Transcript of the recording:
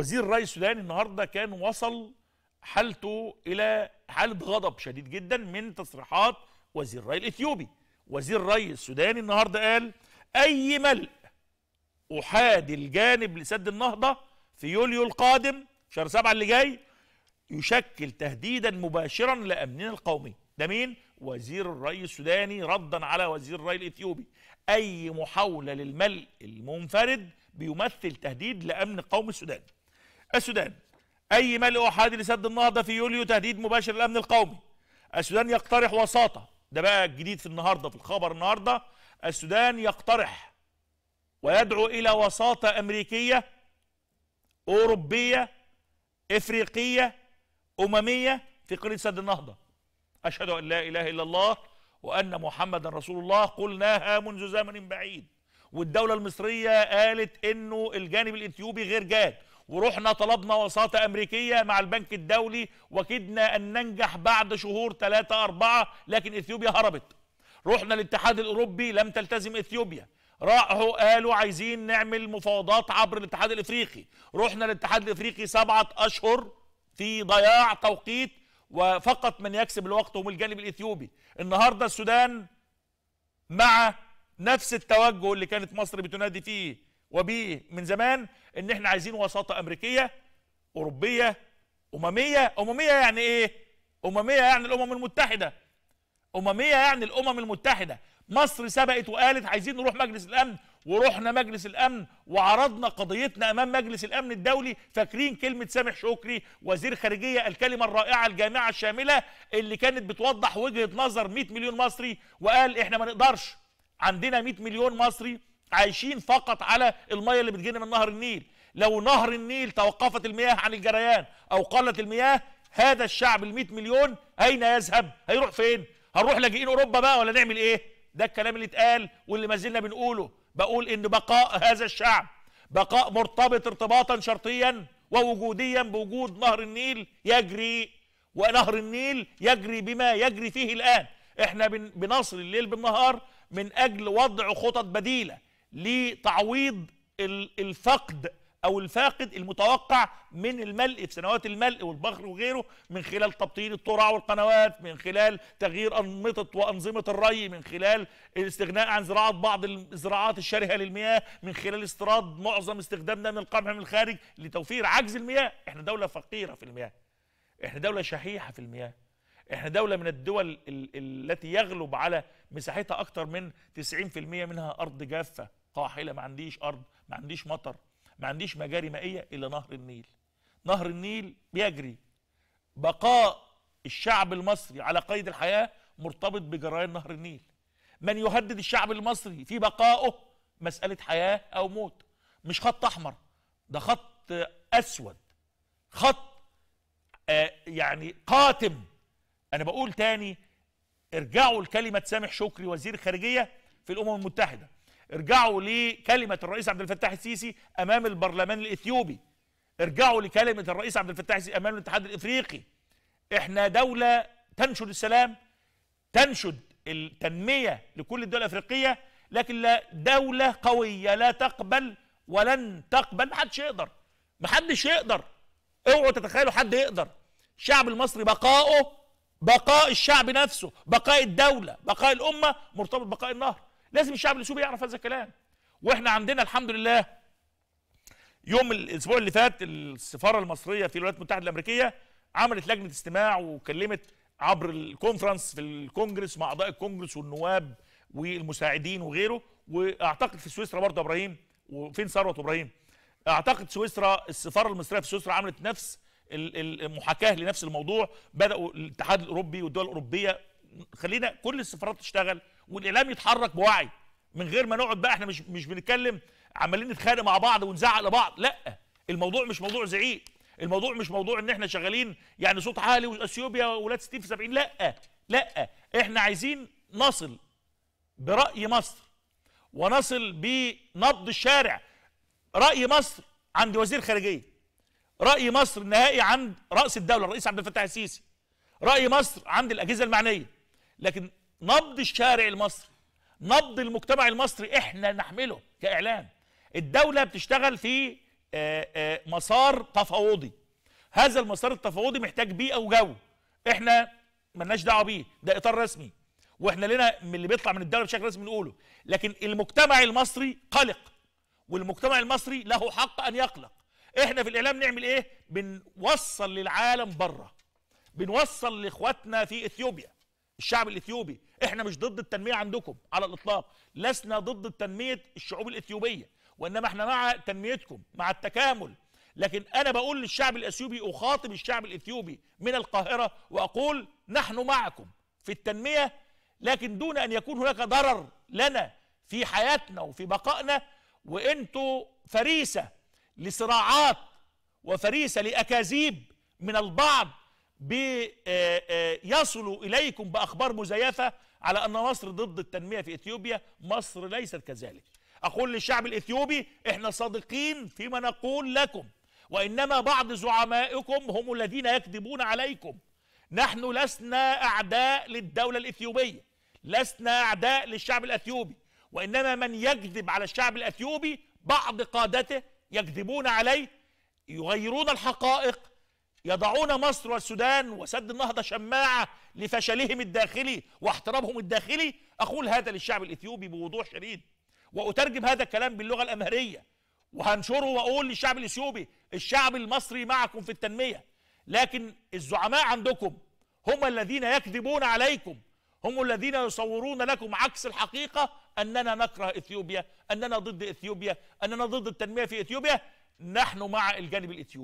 وزير الري السوداني النهارده كان وصل حالته إلى حالة غضب شديد جدا من تصريحات وزير الرأي الإثيوبي وزير الرأي السوداني النهارده قال أي ملء أحادي الجانب لسد النهضة في يوليو القادم شهر سبعة اللي جاي يشكل تهديدا مباشرا لأمننا القومي ده مين؟ وزير الرأي السوداني ردا على وزير الرأي الإثيوبي أي محاولة للملء المنفرد بيمثل تهديد لأمن القوم السوداني السودان أي ملء أحادي لسد النهضة في يوليو تهديد مباشر للأمن القومي السودان يقترح وساطة ده بقى الجديد في النهاردة في الخبر النهاردة السودان يقترح ويدعو إلى وساطة أمريكية أوروبية إفريقية أممية في قرية سد النهضة أشهد أن لا إله إلا الله وأن محمدا رسول الله قلناها منذ زمن بعيد والدولة المصرية قالت أنه الجانب الإثيوبي غير جاد ورحنا طلبنا وساطة أمريكية مع البنك الدولي وكدنا أن ننجح بعد شهور ثلاثة أربعة لكن إثيوبيا هربت رحنا الاتحاد الأوروبي لم تلتزم إثيوبيا راحوا قالوا عايزين نعمل مفاوضات عبر الاتحاد الافريقي رحنا الاتحاد الافريقي سبعة اشهر في ضياع توقيت وفقط من يكسب الوقت هم الجانب الاثيوبي النهاردة السودان مع نفس التوجه اللي كانت مصر بتنادي فيه وبيه من زمان ان احنا عايزين وساطه امريكيه اوروبيه امميه امميه يعني ايه امميه يعني الامم المتحده امميه يعني الامم المتحده مصر سبقت وقالت عايزين نروح مجلس الامن ورحنا مجلس الامن وعرضنا قضيتنا امام مجلس الامن الدولي فاكرين كلمه سامح شكري وزير خارجيه الكلمه الرائعه الجامعه الشامله اللي كانت بتوضح وجهه نظر 100 مليون مصري وقال احنا ما نقدرش عندنا 100 مليون مصري عايشين فقط على المياه اللي بتجينا من نهر النيل لو نهر النيل توقفت المياه عن الجريان او قلت المياه هذا الشعب ال 100 مليون اين يذهب هيروح فين هنروح لاجئين اوروبا بقى ولا نعمل ايه ده الكلام اللي اتقال واللي ما زلنا بنقوله بقول ان بقاء هذا الشعب بقاء مرتبط ارتباطا شرطيا ووجوديا بوجود نهر النيل يجري ونهر النيل يجري بما يجري فيه الان احنا بنصل الليل بالنهار من اجل وضع خطط بديله لتعويض الفقد او الفاقد المتوقع من الملء في سنوات الملء والبخر وغيره من خلال تبطيل الترع والقنوات من خلال تغيير انمطه وانظمه الري من خلال الاستغناء عن زراعه بعض الزراعات الشرهه للمياه من خلال استيراد معظم استخدامنا من القمح من الخارج لتوفير عجز المياه احنا دوله فقيره في المياه احنا دوله شحيحه في المياه احنا دوله من الدول التي يغلب على مساحتها اكثر من 90% منها ارض جافه قاحله ما عنديش ارض ما عنديش مطر ما عنديش مجاري مائيه الا نهر النيل نهر النيل بيجري بقاء الشعب المصري على قيد الحياه مرتبط بجريان نهر النيل من يهدد الشعب المصري في بقائه مساله حياه او موت مش خط احمر ده خط اسود خط آه يعني قاتم انا بقول تاني ارجعوا لكلمه سامح شكري وزير خارجيه في الامم المتحده ارجعوا لكلمه الرئيس عبد الفتاح السيسي امام البرلمان الاثيوبي ارجعوا لكلمه الرئيس عبد الفتاح السيسي امام الاتحاد الافريقي احنا دوله تنشد السلام تنشد التنميه لكل الدول الافريقيه لكن لا دوله قويه لا تقبل ولن تقبل محدش يقدر محدش يقدر اوعوا تتخيلوا حد يقدر الشعب المصري بقاؤه بقاء الشعب نفسه بقاء الدوله بقاء الامه مرتبط بقاء النهر لازم الشعب الليثيوبي يعرف هذا الكلام واحنا عندنا الحمد لله يوم الاسبوع اللي فات السفاره المصريه في الولايات المتحده الامريكيه عملت لجنه استماع وكلمت عبر الكونفرنس في الكونجرس مع اعضاء الكونجرس والنواب والمساعدين وغيره واعتقد في سويسرا برضه ابراهيم وفين ثروت ابراهيم اعتقد سويسرا السفاره المصريه في سويسرا عملت نفس المحاكاه لنفس الموضوع بداوا الاتحاد الاوروبي والدول الاوروبيه خلينا كل السفارات تشتغل والاعلام يتحرك بوعي من غير ما نقعد بقى احنا مش مش بنتكلم عمالين نتخانق مع بعض ونزعق لبعض لا الموضوع مش موضوع زعيق الموضوع مش موضوع ان احنا شغالين يعني صوت عالي واثيوبيا ولاد ستيف 70 لا لا احنا عايزين نصل براي مصر ونصل بنبض الشارع راي مصر عند وزير خارجيه راي مصر النهائي عند راس الدوله الرئيس عبد الفتاح السيسي راي مصر عند الاجهزه المعنيه لكن نبض الشارع المصري نبض المجتمع المصري احنا نحمله كاعلام الدوله بتشتغل في آه، آه، مسار تفاوضي هذا المسار التفاوضي محتاج بيئه وجو احنا ملناش دعوه بيه ده اطار رسمي واحنا لنا من اللي بيطلع من الدوله بشكل رسمي نقوله لكن المجتمع المصري قلق والمجتمع المصري له حق ان يقلق احنا في الاعلام نعمل ايه بنوصل للعالم بره بنوصل لاخواتنا في اثيوبيا الشعب الاثيوبي احنا مش ضد التنميه عندكم على الاطلاق لسنا ضد تنميه الشعوب الاثيوبيه وانما احنا مع تنميتكم مع التكامل لكن انا بقول للشعب الاثيوبي اخاطب الشعب الاثيوبي من القاهره واقول نحن معكم في التنميه لكن دون ان يكون هناك ضرر لنا في حياتنا وفي بقائنا وانتوا فريسه لصراعات وفريسه لاكاذيب من البعض بيصلوا آه، آه، إليكم بأخبار مزيفة على أن مصر ضد التنمية في إثيوبيا مصر ليست كذلك أقول للشعب الإثيوبي إحنا صادقين فيما نقول لكم وإنما بعض زعمائكم هم الذين يكذبون عليكم نحن لسنا أعداء للدولة الإثيوبية لسنا أعداء للشعب الأثيوبي وإنما من يكذب على الشعب الأثيوبي بعض قادته يكذبون عليه يغيرون الحقائق يضعون مصر والسودان وسد النهضة شماعة لفشلهم الداخلي واحترامهم الداخلي أقول هذا للشعب الإثيوبي بوضوح شديد وأترجم هذا الكلام باللغة الأمهرية وهنشره وأقول للشعب الإثيوبي الشعب المصري معكم في التنمية لكن الزعماء عندكم هم الذين يكذبون عليكم هم الذين يصورون لكم عكس الحقيقة أننا نكره إثيوبيا أننا ضد إثيوبيا أننا ضد التنمية في إثيوبيا نحن مع الجانب الإثيوبي